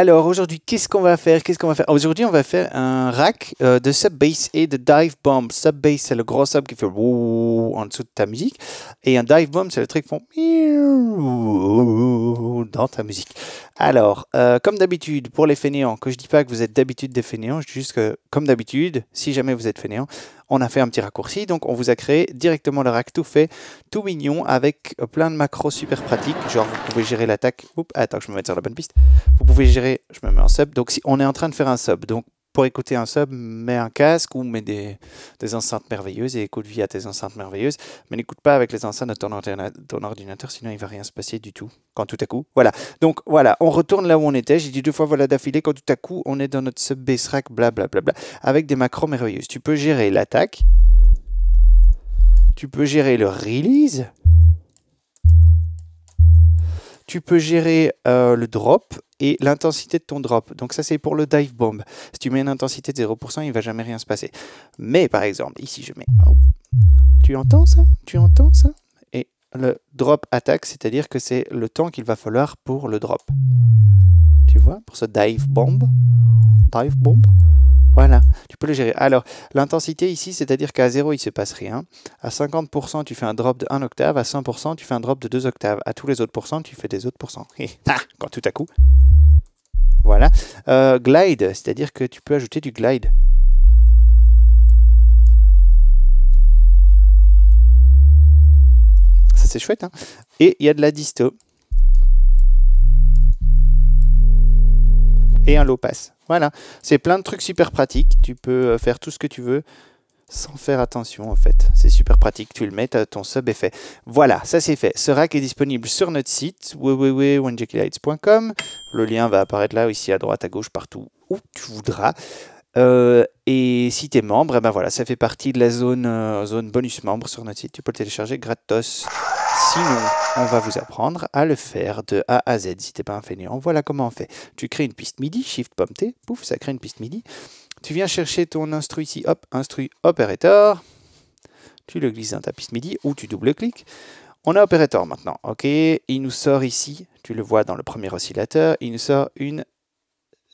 Alors aujourd'hui, qu'est-ce qu'on va faire Qu'est-ce qu'on va faire Aujourd'hui, on va faire un rack euh, de sub bass et de dive bomb. Sub bass, c'est le gros sub qui fait en dessous de ta musique, et un dive bomb, c'est le truc qui font dans ta musique. Alors, euh, comme d'habitude, pour les fainéants, que je dis pas que vous êtes d'habitude des fainéants, je juste que, comme d'habitude, si jamais vous êtes fainéant, on a fait un petit raccourci, donc on vous a créé directement le rack tout fait, tout mignon, avec euh, plein de macros super pratiques, genre vous pouvez gérer l'attaque, attends je me mets sur la bonne piste, vous pouvez gérer, je me mets en sub, donc si on est en train de faire un sub, donc pour écouter un sub, mets un casque ou mets des, enceintes merveilleuses et écoute via tes enceintes merveilleuses. Mais n'écoute pas avec les enceintes de ton, ordinateur, sinon il va rien se passer du tout. Quand tout à coup, voilà. Donc voilà, on retourne là où on était. J'ai dit deux fois voilà d'affilée. Quand tout à coup, on est dans notre sub rack, blablabla, bla, bla, avec des macros merveilleuses. Tu peux gérer l'attaque. Tu peux gérer le release. Tu peux gérer euh, le drop et l'intensité de ton drop. Donc ça c'est pour le dive bomb. Si tu mets une intensité de 0%, il va jamais rien se passer. Mais par exemple, ici je mets... Tu entends ça Tu entends ça Et le drop attaque, c'est-à-dire que c'est le temps qu'il va falloir pour le drop. Tu vois Pour ce dive bomb. Dive bomb. Voilà, tu peux le gérer. Alors, l'intensité ici, c'est-à-dire qu'à 0, il se passe rien. À 50%, tu fais un drop de 1 octave. À 100%, tu fais un drop de 2 octaves. À tous les autres pourcents, tu fais des autres pourcents. Et ah, quand tout à coup, voilà. Euh, glide, c'est-à-dire que tu peux ajouter du glide. Ça c'est chouette. Hein Et il y a de la disto. Et un low pass. Voilà. C'est plein de trucs super pratiques. Tu peux euh, faire tout ce que tu veux sans faire attention en fait. C'est super pratique, tu le mets, ton sub effet. Voilà, ça c'est fait. Ce rack est disponible sur notre site www.onejklights.com. Le lien va apparaître là, ici à droite, à gauche, partout où tu voudras. Euh, et si tu es membre, eh ben voilà, ça fait partie de la zone, euh, zone bonus membre sur notre site. Tu peux le télécharger gratos. Sinon, on va vous apprendre à le faire de A à Z si t'es pas un fainéant. Voilà comment on fait. Tu crées une piste MIDI, Shift Pomme pouf, ça crée une piste MIDI. Tu viens chercher ton instru ici, hop, instru operator. Tu le glisses dans ta piste MIDI ou tu double-cliques. On a opérateur maintenant, ok Il nous sort ici, tu le vois dans le premier oscillateur, il nous sort une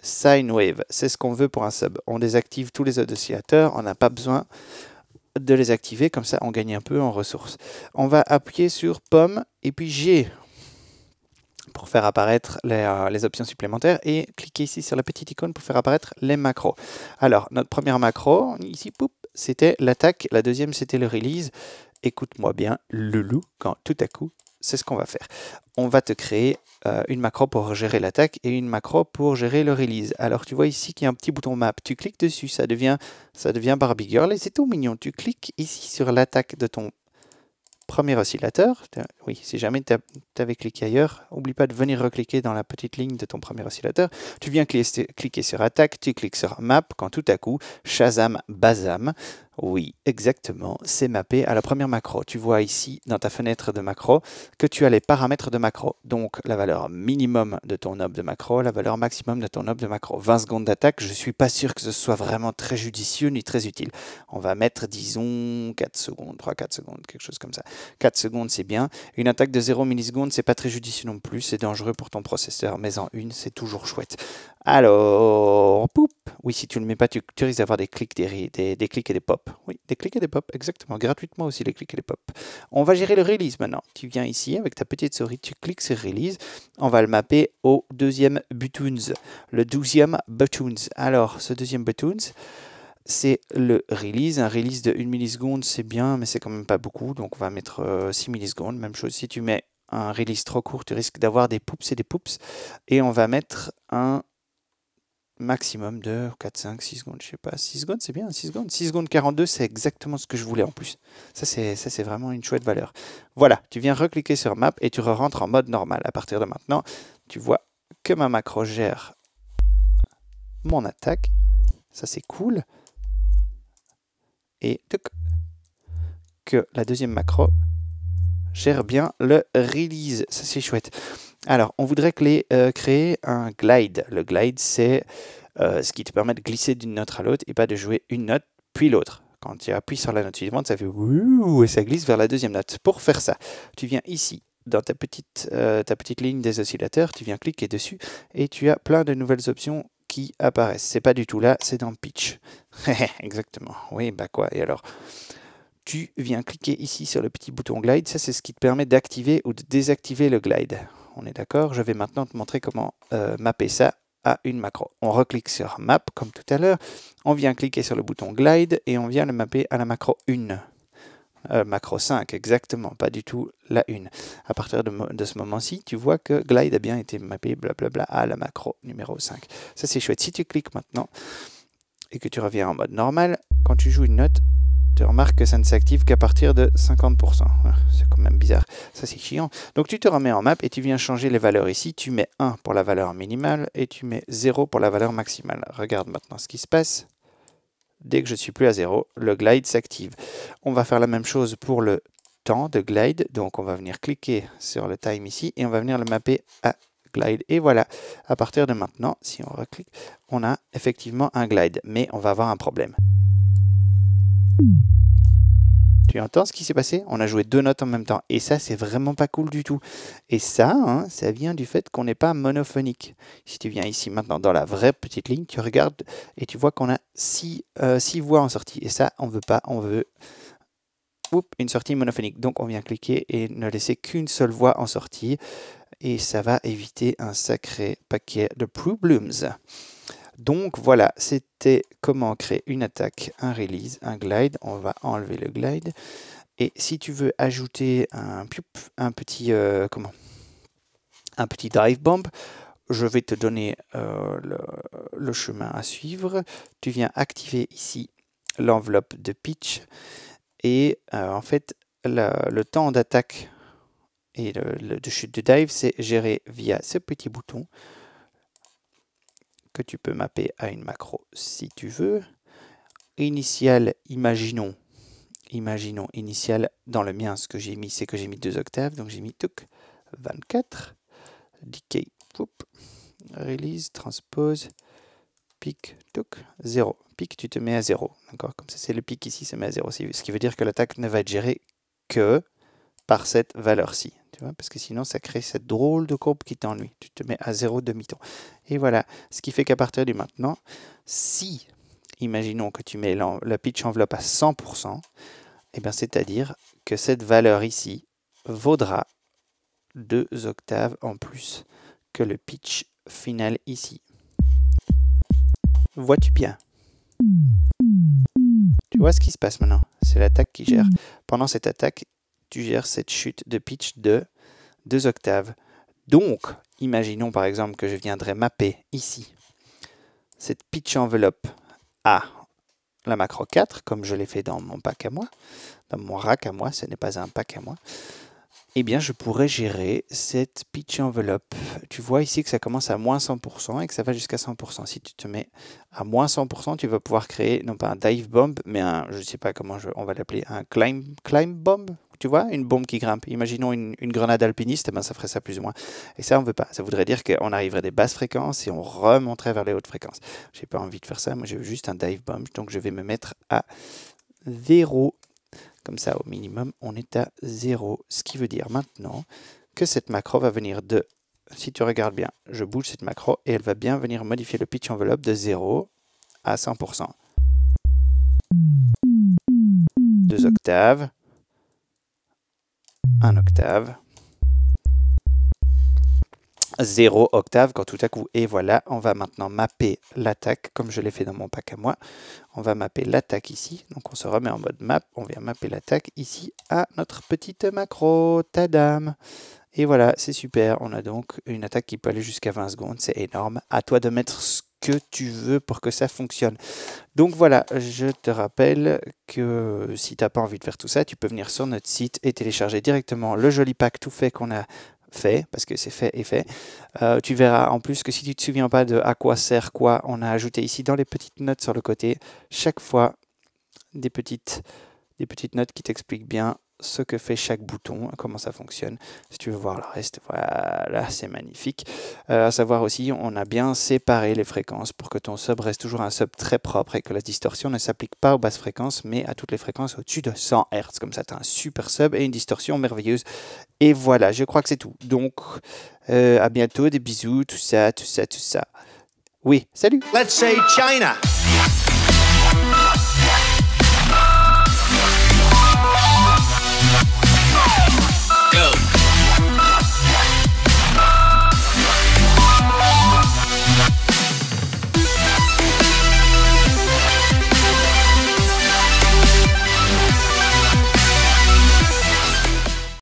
sine wave. C'est ce qu'on veut pour un sub. On désactive tous les autres oscillateurs, on n'a pas besoin de les activer, comme ça on gagne un peu en ressources. On va appuyer sur pomme et puis G pour faire apparaître euh, les, options supplémentaires et cliquez ici sur la petite icône pour faire apparaître les macros. Alors, notre première macro, ici, c'était l'attaque, la deuxième, c'était le release. Écoute-moi bien, le loup, quand tout à coup, c'est ce qu'on va faire. On va te créer euh, une macro pour gérer l'attaque et une macro pour gérer le release. Alors tu vois ici qu'il y a un petit bouton map. Tu cliques dessus, ça devient, ça devient Barbie Girl et c'est tout mignon. Tu cliques ici sur l'attaque de ton premier oscillateur. Oui, si jamais tu avais cliqué ailleurs, n'oublie pas de venir recliquer dans la petite ligne de ton premier oscillateur. Tu viens cliquer sur attaque, tu cliques sur map, quand tout à coup, Shazam, Bazam, oui, exactement. C'est mappé à la première macro. Tu vois ici, dans ta fenêtre de macro, que tu as les paramètres de macro. Donc, la valeur minimum de ton knob de macro, la valeur maximum de ton knob de macro. 20 secondes d'attaque, je ne suis pas sûr que ce soit vraiment très judicieux ni très utile. On va mettre, disons, 4 secondes, 3-4 secondes, quelque chose comme ça. 4 secondes, c'est bien. Une attaque de 0 millisecondes, c'est pas très judicieux non plus. C'est dangereux pour ton processeur, mais en une, c'est toujours chouette. Alors, poup. Oui, si tu ne le mets pas, tu, risques d'avoir des clics, des, des, clics et des pops. Oui, des clics et des pops, exactement. Gratuitement aussi, les clics et les pops. On va gérer le release maintenant. Tu viens ici avec ta petite souris, tu cliques sur release. On va le mapper au deuxième buttons. Le douzième buttons. Alors, ce deuxième buttons c'est le release. Un release de 1 milliseconde, c'est bien, mais c'est quand même pas beaucoup. Donc on va mettre 6 euh, millisecondes. Même chose, si tu mets un release trop court, tu risques d'avoir des poops et des poops. Et on va mettre un maximum de 4, 5, 6 secondes, je sais pas, 6 secondes c'est bien, 6 secondes, 6 secondes 42 c'est exactement ce que je voulais en plus. Ça c'est, ça c'est vraiment une chouette valeur. Voilà, tu viens recliquer sur map et tu rentres en mode normal. À partir de maintenant, tu vois que ma macro gère mon attaque, ça c'est cool, et que la deuxième macro gère bien le release, ça c'est chouette. Alors, on voudrait euh, créer un glide. Le glide, c'est euh, ce qui te permet de glisser d'une note à l'autre et pas de jouer une note puis l'autre. Quand tu appuies sur la note suivante, ça fait ouh et ça glisse vers la deuxième note. Pour faire ça, tu viens ici dans ta petite, euh, ta petite ligne des oscillateurs, tu viens cliquer dessus et tu as plein de nouvelles options qui apparaissent. C'est pas du tout là, c'est dans pitch. Exactement. Oui, bah quoi. Et alors tu viens cliquer ici sur le petit bouton glide, ça c'est ce qui te permet d'activer ou de désactiver le glide on est d'accord Je vais maintenant te montrer comment euh, mapper ça à une macro. On reclique sur Map, comme tout à l'heure. On vient cliquer sur le bouton Glide et on vient le mapper à la macro 1. Euh, macro 5, exactement, pas du tout la 1. À partir de, ce moment-ci, tu vois que Glide a bien été mappé, blablabla, à la macro numéro 5. Ça, c'est chouette. Si tu cliques maintenant et que tu reviens en mode normal, quand tu joues une note, remarque que ça ne s'active qu'à partir de 50%. Ah, c'est quand même bizarre, ça c'est chiant. Donc tu te remets en map et tu viens changer les valeurs ici. Tu mets 1 pour la valeur minimale et tu mets 0 pour la valeur maximale. Regarde maintenant ce qui se passe. Dès que je suis plus à 0, le glide s'active. On va faire la même chose pour le temps de glide. Donc on va venir cliquer sur le time ici et on va venir le mapper à glide. Et voilà, à partir de maintenant, si on reclique, on a effectivement un glide. Mais on va avoir un problème. Tu entends ce qui s'est passé On a joué deux notes en même temps. Et ça, c'est vraiment pas cool du tout. Et ça, hein, ça vient du fait qu'on n'est pas monophonique. Si tu viens ici maintenant dans la vraie petite ligne, tu regardes et tu vois qu'on a six, euh, voix en sortie. Et ça, on veut pas, on veut une sortie monophonique. Donc on vient cliquer et ne laisser qu'une seule voix en sortie. Et ça va éviter un sacré paquet de problems. Donc voilà, c'était comment créer une attaque, un release, un glide. On va enlever le glide. Et si tu veux ajouter un, petit euh, comment un petit dive bomb, je vais te donner euh, le, chemin à suivre. Tu viens activer ici l'enveloppe de pitch et euh, en fait le temps d'attaque et de chute de dive c'est géré via ce petit bouton que tu peux mapper à une macro si tu veux. Initial, imaginons, imaginons initial, dans le mien, ce que j'ai mis, c'est que j'ai mis deux octaves, donc j'ai mis 24, decay, release, transpose, pic, tuk, 0. Pic, tu te mets à 0, d'accord Comme ça, c'est le pic ici, se met à 0, ce qui veut dire que l'attaque ne va être gérée que par cette valeur-ci. Parce que sinon, ça crée cette drôle de courbe qui t'ennuie. Tu te mets à 0 demi-ton. Et voilà. Ce qui fait qu'à partir du maintenant, si, imaginons que tu mets la pitch enveloppe à 100%, eh bien, c'est-à-dire que cette valeur ici vaudra deux octaves en plus que le pitch final ici. Vois-tu bien Tu vois ce qui se passe maintenant C'est l'attaque qui gère. Pendant cette attaque, cette chute de pitch de 2 octaves. Donc, imaginons par exemple que je viendrais mapper ici cette pitch enveloppe à la macro 4, comme je l'ai fait dans mon pack à moi, dans mon rack à moi, ce n'est pas un pack à moi eh bien, je pourrais gérer cette pitch enveloppe. Tu vois ici que ça commence à moins 100% et que ça va jusqu'à 100%. Si tu te mets à moins 100%, tu vas pouvoir créer, non pas un dive bomb, mais un, je ne sais pas comment je, on va l'appeler, un climb, climb bomb tu vois, une bombe qui grimpe. Imaginons une, grenade alpiniste, eh ben ça ferait ça plus ou moins. Et ça, on veut pas. Ça voudrait dire qu'on arriverait des basses fréquences et on remonterait vers les hautes fréquences. J'ai pas envie de faire ça. Moi, j'ai juste un dive bomb. Donc, je vais me mettre à 0 comme ça, au minimum, on est à 0. Ce qui veut dire maintenant que cette macro va venir de... Si tu regardes bien, je bouge cette macro et elle va bien venir modifier le pitch enveloppe de 0 à 100%. Deux octaves. Un octave. 0 octave quand tout à coup, et voilà, on va maintenant mapper l'attaque comme je l'ai fait dans mon pack à moi. On va mapper l'attaque ici, donc on se remet en mode map, on vient mapper l'attaque ici à notre petite macro, tadam Et voilà, c'est super, on a donc une attaque qui peut aller jusqu'à 20 secondes, c'est énorme. À toi de mettre ce que tu veux pour que ça fonctionne. Donc voilà, je te rappelle que si tu pas envie de faire tout ça, tu peux venir sur notre site et télécharger directement le joli pack tout fait qu'on a fait, parce que c'est fait et fait. Euh, tu verras en plus que si tu ne te souviens pas de à quoi sert quoi, on a ajouté ici dans les petites notes sur le côté, chaque fois, des petites, des petites notes qui t'expliquent bien ce que fait chaque bouton, comment ça fonctionne. Si tu veux voir le reste, voilà, c'est magnifique. Euh, à savoir aussi, on a bien séparé les fréquences pour que ton sub reste toujours un sub très propre et que la distorsion ne s'applique pas aux basses fréquences, mais à toutes les fréquences au-dessus de 100 Hz. Comme ça, tu as un super sub et une distorsion merveilleuse. Et voilà, je crois que c'est tout. Donc, euh, à bientôt, des bisous, tout ça, tout ça, tout ça. Oui, salut Let's say China